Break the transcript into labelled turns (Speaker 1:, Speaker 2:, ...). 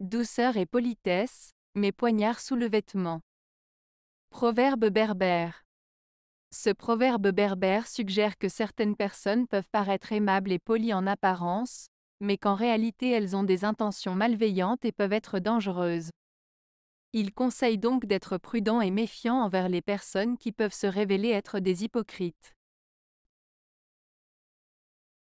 Speaker 1: douceur et politesse, mais poignard sous le vêtement. Proverbe berbère. Ce proverbe berbère suggère que certaines personnes peuvent paraître aimables et polies en apparence, mais qu'en réalité elles ont des intentions malveillantes et peuvent être dangereuses. Il conseille donc d'être prudent et méfiant envers les personnes qui peuvent se révéler être des hypocrites.